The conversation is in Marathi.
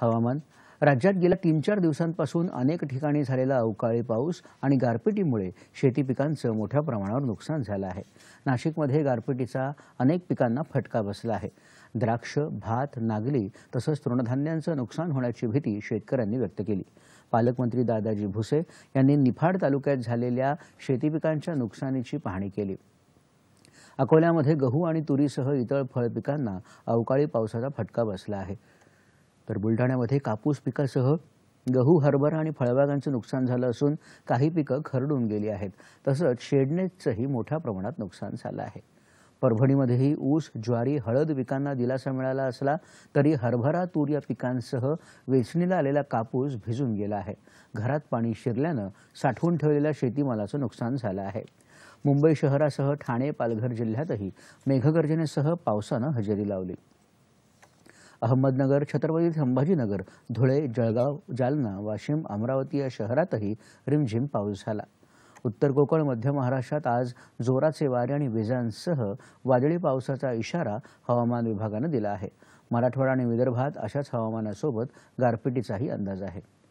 हवामान राज्यात गेल्या तीन चार दिवसांपासून अनेक ठिकाणी झालेला अवकाळी पाऊस आणि गारपिटीमुळे शेती पिकांचं मोठ्या प्रमाणावर नुकसान झालं आहे नाशिकमध्ये गारपिटीचा अनेक पिकांना फटका बसला आहे द्राक्ष भात नागली तसंच तृणधान्यांचं नुकसान होण्याची भीती शेतकऱ्यांनी व्यक्त केली पालकमंत्री दादाजी भुसे यांनी निफाड तालुक्यात झालेल्या शेती पिकांच्या नुकसानीची पाहणी केली अकोल्यामध्ये गहू आणि तुरीसह इतर फळपिकांना अवकाळी पावसाचा फटका बसला आहे तर बुलढाण्यामध्ये कापूस पिकासह गहू हरभरा आणि फळबागांचं नुकसान झालं असून काही पिकं खरडून गेली आहेत तसंच शेडनेटचंही मोठ्या प्रमाणात नुकसान झालं आहे परभणीमध्येही ऊस ज्वारी हळद पिकांना दिलासा मिळाला असला तरी हरभरा तूर या पिकांसह वेचणीला आलेला कापूस भिजून गेला आहे घरात पाणी शिरल्यानं साठवून ठेवलेल्या शेतीमालाचं नुकसान झालं आहे मुंबई शहरासह ठाणे पालघर जिल्ह्यातही मेघगर्जनेसह पावसानं हजेरी लावली अहमदनगर छत्रपती संभाजीनगर धुळे जळगाव जालना वाशिम अमरावती या शहरातही रिमझिम पाऊस झाला उत्तर कोकण मध्य महाराष्ट्रात आज जोराचे वारे आणि विजांसह वादळी पावसाचा इशारा हवामान विभागानं दिला आहे मराठवाडा आणि विदर्भात अशाच हवामानासोबत गारपिटीचाही अंदाज आहे